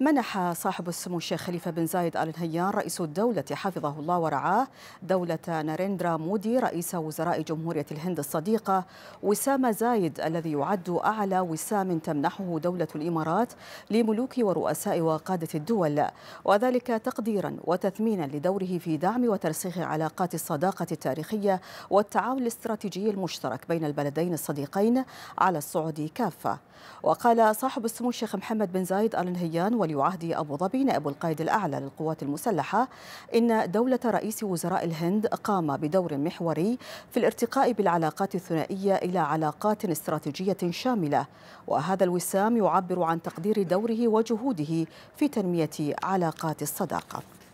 منح صاحب السمو الشيخ خليفة بن زايد آل نهيان رئيس الدولة حفظه الله ورعاه دولة ناريندرا مودي رئيس وزراء جمهورية الهند الصديقة وسام زايد الذي يعد أعلى وسام تمنحه دولة الإمارات لملوك ورؤساء وقادة الدول وذلك تقديرا وتثمينا لدوره في دعم وترسيخ علاقات الصداقة التاريخية والتعاون الاستراتيجي المشترك بين البلدين الصديقين على الصعود كافة وقال صاحب السمو الشيخ محمد بن زايد آل نهيان ولي عهد أبو ظبي نائب القائد الأعلى للقوات المسلحة إن دولة رئيس وزراء الهند قام بدور محوري في الارتقاء بالعلاقات الثنائية إلى علاقات استراتيجية شاملة وهذا الوسام يعبر عن تقدير دوره وجهوده في تنمية علاقات الصداقة